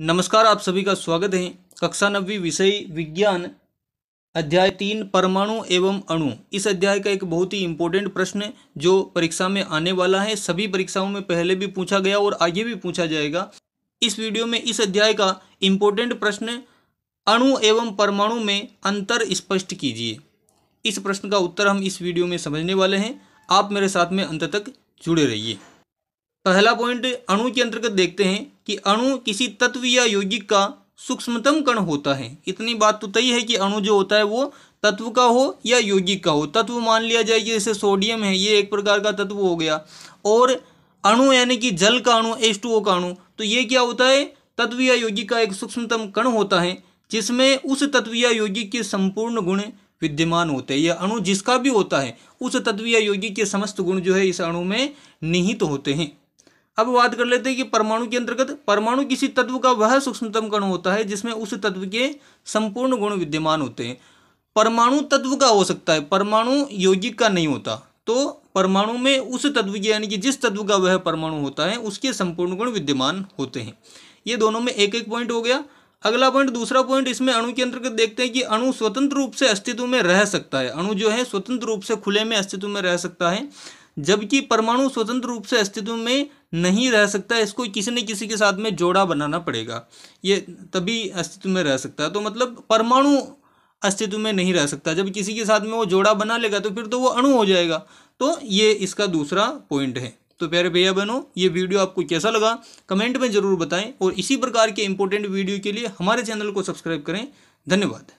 नमस्कार आप सभी का स्वागत है कक्षा नब्बी विषय विज्ञान अध्याय तीन परमाणु एवं अणु इस अध्याय का एक बहुत ही इम्पोर्टेंट प्रश्न जो परीक्षा में आने वाला है सभी परीक्षाओं में पहले भी पूछा गया और आगे भी पूछा जाएगा इस वीडियो में इस अध्याय का इम्पोर्टेंट प्रश्न अणु एवं परमाणु में अंतर स्पष्ट कीजिए इस प्रश्न का उत्तर हम इस वीडियो में समझने वाले हैं आप मेरे साथ में अंत तक जुड़े रहिए पहला पॉइंट अणु के अंतर्गत देखते हैं कि अणु किसी तत्व या यौगिक का सूक्ष्मतम कण होता है इतनी बात तो तय है कि अणु जो होता है वो तत्व का हो या यौगिक का हो तत्व मान लिया जाए कि जैसे सोडियम है ये एक प्रकार का तत्व हो गया और अणु यानी कि जल का अणु एच टू ओ का अणु तो ये क्या होता है तत्व या यौगिक का एक सूक्ष्मतम कण होता है जिसमें उस तत्व या यौगिक के संपूर्ण गुण विद्यमान होते हैं या अणु जिसका भी होता है उस तत्व या यौगिक के समस्त गुण जो है इस अणु में निहित होते हैं अब बात कर लेते हैं कि परमाणु के अंतर्गत परमाणु किसी तत्व का वह सूक्ष्मतम कण होता है जिसमें उस तत्व के संपूर्ण गुण विद्यमान होते हैं परमाणु तत्व का हो सकता है परमाणु यौगिक का नहीं होता तो परमाणु में उस तत्व के यानी कि जिस तत्व का वह परमाणु होता है उसके संपूर्ण गुण विद्यमान होते हैं ये दोनों में एक एक पॉइंट हो गया अगला पॉइंट दूसरा पॉइंट इसमें अणु के अंतर्गत देखते हैं कि अणु स्वतंत्र रूप से अस्तित्व में रह सकता है अणु जो है स्वतंत्र रूप से खुले में अस्तित्व में रह सकता है जबकि परमाणु स्वतंत्र रूप से अस्तित्व में नहीं रह सकता इसको किसी न किसी के साथ में जोड़ा बनाना पड़ेगा ये तभी अस्तित्व में रह सकता है तो मतलब परमाणु अस्तित्व में नहीं रह सकता जब किसी के साथ में वो जोड़ा बना लेगा तो फिर तो वो अणु हो जाएगा तो ये इसका दूसरा पॉइंट है तो प्यारे भैया बहनों ये वीडियो आपको कैसा लगा कमेंट में ज़रूर बताएं और इसी प्रकार के इंपॉर्टेंट वीडियो के लिए हमारे चैनल को सब्सक्राइब करें धन्यवाद